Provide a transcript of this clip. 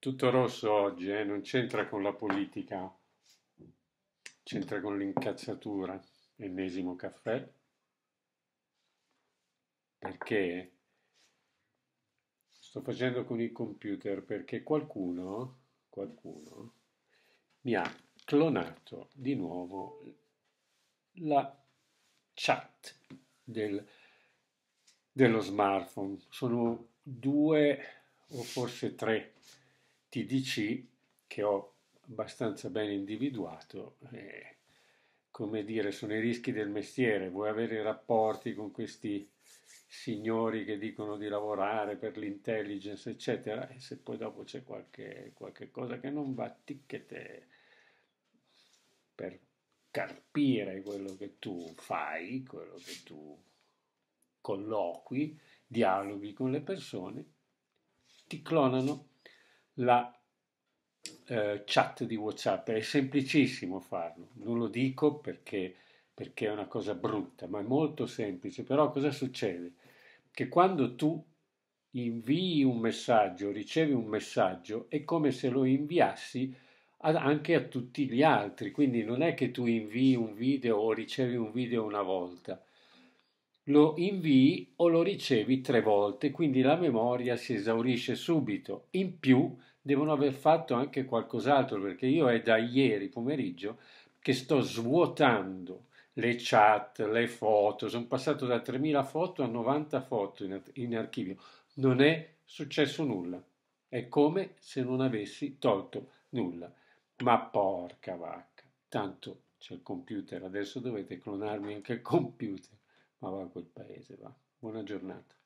Tutto rosso oggi, eh? non c'entra con la politica, c'entra con l'incazzatura, ennesimo caffè, perché sto facendo con il computer perché qualcuno, qualcuno mi ha clonato di nuovo la chat del, dello smartphone. Sono due o forse tre TDC che ho abbastanza ben individuato. Eh, come dire, sono i rischi del mestiere, vuoi avere rapporti con questi signori che dicono di lavorare per l'intelligence, eccetera, e se poi dopo c'è qualche, qualche cosa che non va, ticchete per carpire quello che tu fai, quello che tu colloqui, dialoghi con le persone, ti clonano la eh, chat di WhatsApp. È semplicissimo farlo, non lo dico perché, perché è una cosa brutta, ma è molto semplice. Però cosa succede? Che quando tu invii un messaggio, ricevi un messaggio, è come se lo inviassi anche a tutti gli altri. Quindi non è che tu invii un video o ricevi un video una volta lo invii o lo ricevi tre volte, quindi la memoria si esaurisce subito. In più, devono aver fatto anche qualcos'altro, perché io è da ieri pomeriggio che sto svuotando le chat, le foto, sono passato da 3.000 foto a 90 foto in, in archivio, non è successo nulla, è come se non avessi tolto nulla, ma porca vacca, tanto c'è il computer, adesso dovete clonarmi anche il computer, ma va a quel paese, va, buona giornata.